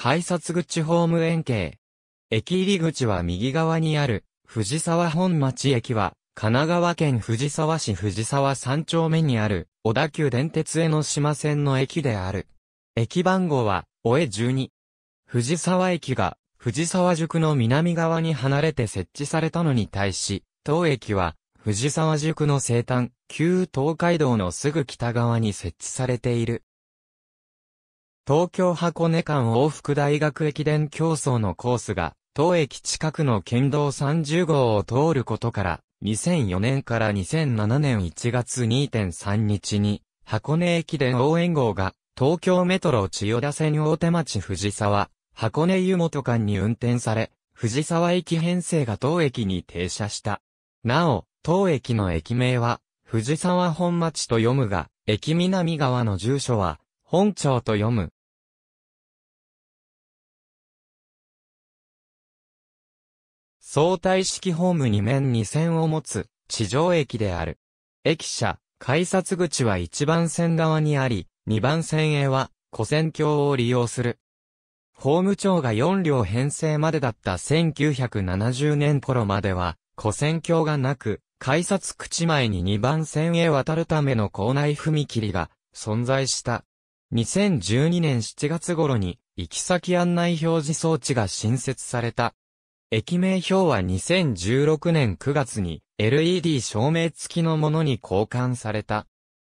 改札口ホーム円形。駅入り口は右側にある、藤沢本町駅は、神奈川県藤沢市藤沢3丁目にある、小田急電鉄江ノ島線の駅である。駅番号は、おえ12。藤沢駅が、藤沢宿の南側に離れて設置されたのに対し、当駅は、藤沢宿の西端、旧東海道のすぐ北側に設置されている。東京箱根間往復大学駅伝競争のコースが、当駅近くの県道30号を通ることから、2004年から2007年1月2.3日に、箱根駅伝応援号が、東京メトロ千代田線大手町藤沢、箱根湯本間に運転され、藤沢駅編成が当駅に停車した。なお、当駅の駅名は、藤沢本町と読むが、駅南側の住所は、本町と読む。相対式ホーム2面2線を持つ地上駅である。駅舎、改札口は1番線側にあり、2番線へは古線橋を利用する。ホームが4両編成までだった1970年頃までは、古線橋がなく、改札口前に2番線へ渡るための校内踏切が存在した。2012年7月頃に行き先案内表示装置が新設された。駅名表は2016年9月に LED 照明付きのものに交換された。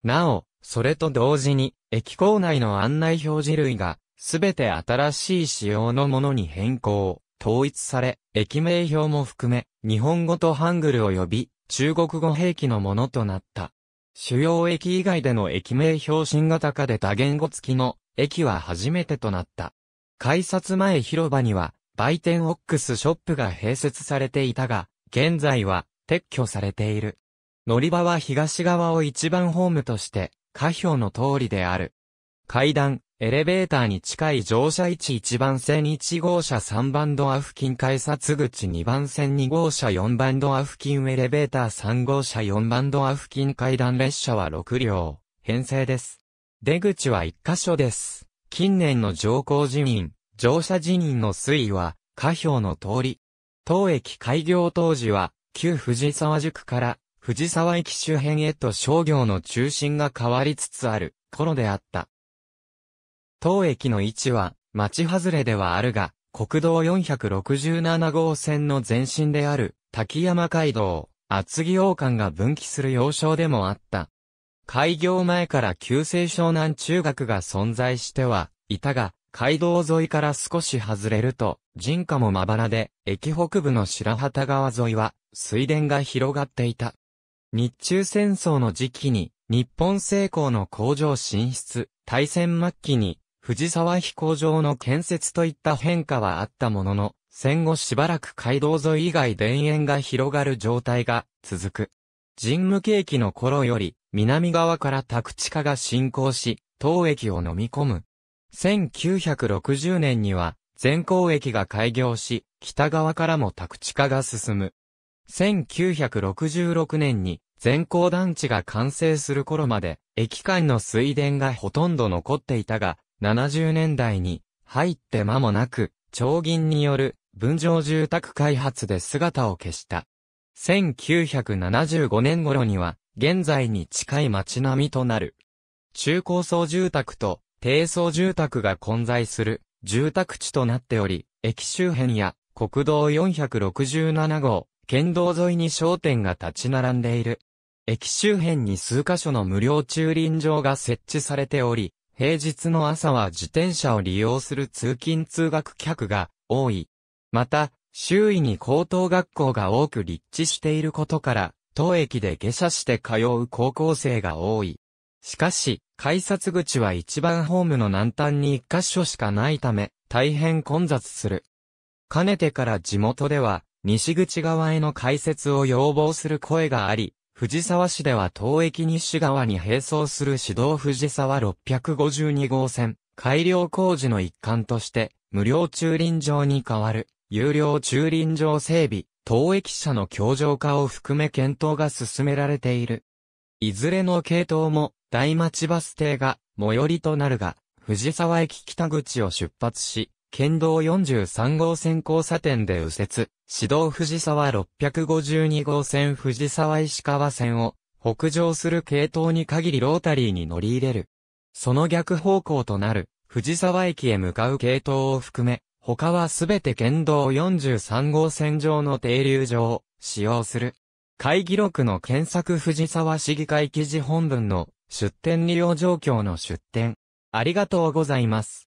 なお、それと同時に、駅構内の案内表示類が、すべて新しい仕様のものに変更、統一され、駅名表も含め、日本語とハングル及び、中国語兵器のものとなった。主要駅以外での駅名表新型化で多言語付きの駅は初めてとなった。改札前広場には売店オックスショップが併設されていたが、現在は撤去されている。乗り場は東側を一番ホームとして、下表の通りである。階段、エレベーターに近い乗車位置1番線1号車3番ドア付近改札口2番線2号車4番ドア付近エレベーター3号車4番ドア付近階段列車は6両、編成です。出口は1箇所です。近年の乗降人員、乗車人員の推移は、下表の通り。当駅開業当時は、旧藤沢宿から藤沢駅周辺へと商業の中心が変わりつつある頃であった。当駅の位置は、町外れではあるが、国道467号線の前身である、滝山街道、厚木王冠が分岐する要衝でもあった。開業前から旧制湘南中学が存在しては、いたが、街道沿いから少し外れると、人家もまばらで、駅北部の白旗川沿いは、水田が広がっていた。日中戦争の時期に、日本製鋼の工場進出、大戦末期に、藤沢飛行場の建設といった変化はあったものの、戦後しばらく街道沿い以外田園が広がる状態が続く。神武景気の頃より、南側から宅地化が進行し、当駅を飲み込む1960年には、全港駅が開業し、北側からも宅地化が進む。1966年に、全港団地が完成する頃まで、駅間の水田がほとんど残っていたが、70年代に、入って間もなく、町銀による、分譲住宅開発で姿を消した。1975年頃には、現在に近い街並みとなる。中高層住宅と低層住宅が混在する住宅地となっており、駅周辺や国道467号、県道沿いに商店が立ち並んでいる。駅周辺に数カ所の無料駐輪場が設置されており、平日の朝は自転車を利用する通勤通学客が多い。また、周囲に高等学校が多く立地していることから、当駅で下車して通う高校生が多い。しかし、改札口は一番ホームの南端に一箇所しかないため、大変混雑する。かねてから地元では、西口側への開設を要望する声があり、藤沢市では東駅西側に並走する市道藤沢652号線、改良工事の一環として、無料駐輪場に代わる、有料駐輪場整備、東駅舎の強状化を含め検討が進められている。いずれの系統も、大町バス停が、最寄りとなるが、藤沢駅北口を出発し、県道43号線交差点で右折、市道藤沢652号線藤沢石川線を北上する系統に限りロータリーに乗り入れる。その逆方向となる藤沢駅へ向かう系統を含め、他はすべて県道43号線上の停留所を使用する。会議録の検索藤沢市議会記事本文の出典利用状況の出典。ありがとうございます。